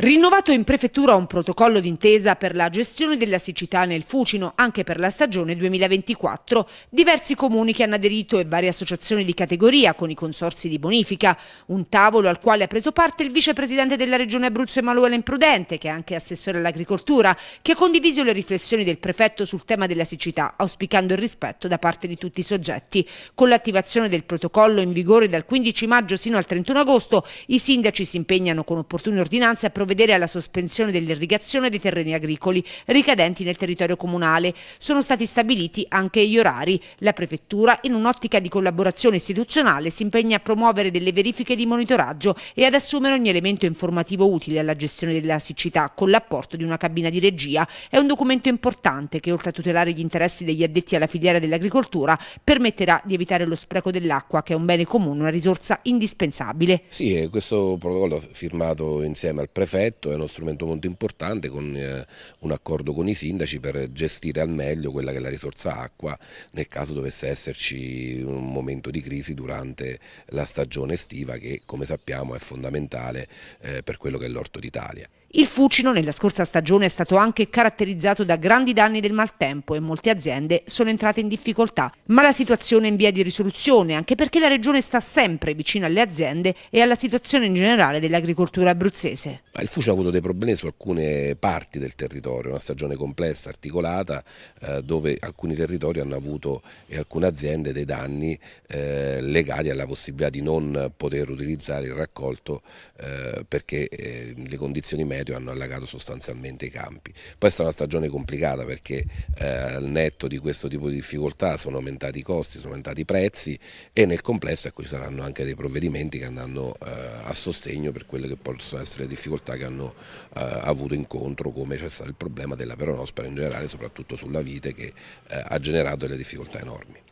Rinnovato in prefettura un protocollo d'intesa per la gestione della siccità nel Fucino anche per la stagione 2024. Diversi comuni che hanno aderito e varie associazioni di categoria con i consorsi di bonifica. Un tavolo al quale ha preso parte il vicepresidente della regione Abruzzo Emanuele Imprudente, che è anche assessore all'agricoltura, che ha condiviso le riflessioni del prefetto sul tema della siccità, auspicando il rispetto da parte di tutti i soggetti. Con l'attivazione del protocollo in vigore dal 15 maggio sino al 31 agosto, i sindaci si impegnano con opportune ordinanze a provvedere provvedere alla sospensione dell'irrigazione dei terreni agricoli ricadenti nel territorio comunale. Sono stati stabiliti anche gli orari. La Prefettura, in un'ottica di collaborazione istituzionale, si impegna a promuovere delle verifiche di monitoraggio e ad assumere ogni elemento informativo utile alla gestione della siccità con l'apporto di una cabina di regia. È un documento importante che, oltre a tutelare gli interessi degli addetti alla filiera dell'agricoltura, permetterà di evitare lo spreco dell'acqua, che è un bene comune, una risorsa indispensabile. Sì, questo protocollo firmato insieme al prefetto prefetto, è uno strumento molto importante con eh, un accordo con i sindaci per gestire al meglio quella che è la risorsa acqua nel caso dovesse esserci un momento di crisi durante la stagione estiva che come sappiamo è fondamentale eh, per quello che è l'orto d'Italia. Il Fucino nella scorsa stagione è stato anche caratterizzato da grandi danni del maltempo e molte aziende sono entrate in difficoltà, ma la situazione è in via di risoluzione anche perché la regione sta sempre vicino alle aziende e alla situazione in generale dell'agricoltura abruzzese. Il Fucino ha avuto dei problemi su alcune parti del territorio, una stagione complessa, articolata, eh, dove alcuni territori hanno avuto e alcune aziende dei danni eh, legati alla possibilità di non poter utilizzare il raccolto eh, perché eh, le condizioni mediche Veneto e hanno allagato sostanzialmente i campi. Poi è stata una stagione complicata perché eh, al netto di questo tipo di difficoltà sono aumentati i costi, sono aumentati i prezzi e nel complesso ecco, ci saranno anche dei provvedimenti che andranno eh, a sostegno per quelle che possono essere le difficoltà che hanno eh, avuto incontro come c'è stato il problema della peronospora in generale soprattutto sulla vite che eh, ha generato delle difficoltà enormi.